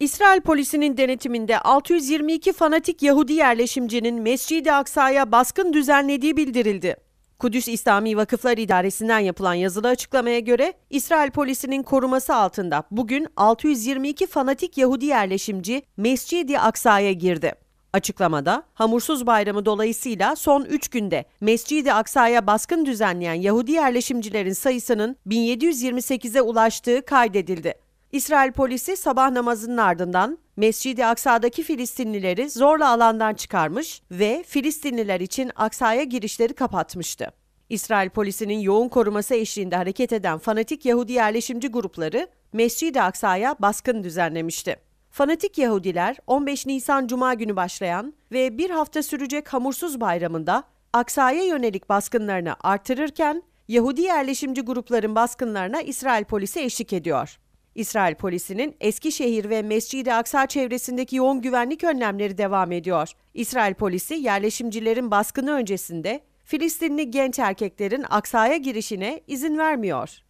İsrail polisinin denetiminde 622 fanatik Yahudi yerleşimcinin Mescid-i Aksa'ya baskın düzenlediği bildirildi. Kudüs İslami Vakıflar İdaresi'nden yapılan yazılı açıklamaya göre İsrail polisinin koruması altında bugün 622 fanatik Yahudi yerleşimci Mescid-i Aksa'ya girdi. Açıklamada Hamursuz Bayramı dolayısıyla son 3 günde Mescid-i Aksa'ya baskın düzenleyen Yahudi yerleşimcilerin sayısının 1728'e ulaştığı kaydedildi. İsrail polisi sabah namazının ardından Mescidi Aksa'daki Filistinlileri zorla alandan çıkarmış ve Filistinliler için Aksa'ya girişleri kapatmıştı. İsrail polisinin yoğun koruması eşliğinde hareket eden fanatik Yahudi yerleşimci grupları Mescid-i Aksa'ya baskın düzenlemişti. Fanatik Yahudiler 15 Nisan Cuma günü başlayan ve bir hafta sürecek hamursuz bayramında Aksa'ya yönelik baskınlarını artırırken Yahudi yerleşimci grupların baskınlarına İsrail polisi eşlik ediyor. İsrail polisinin Eskişehir ve Mescid-i Aksa çevresindeki yoğun güvenlik önlemleri devam ediyor. İsrail polisi yerleşimcilerin baskını öncesinde Filistinli genç erkeklerin Aksa'ya girişine izin vermiyor.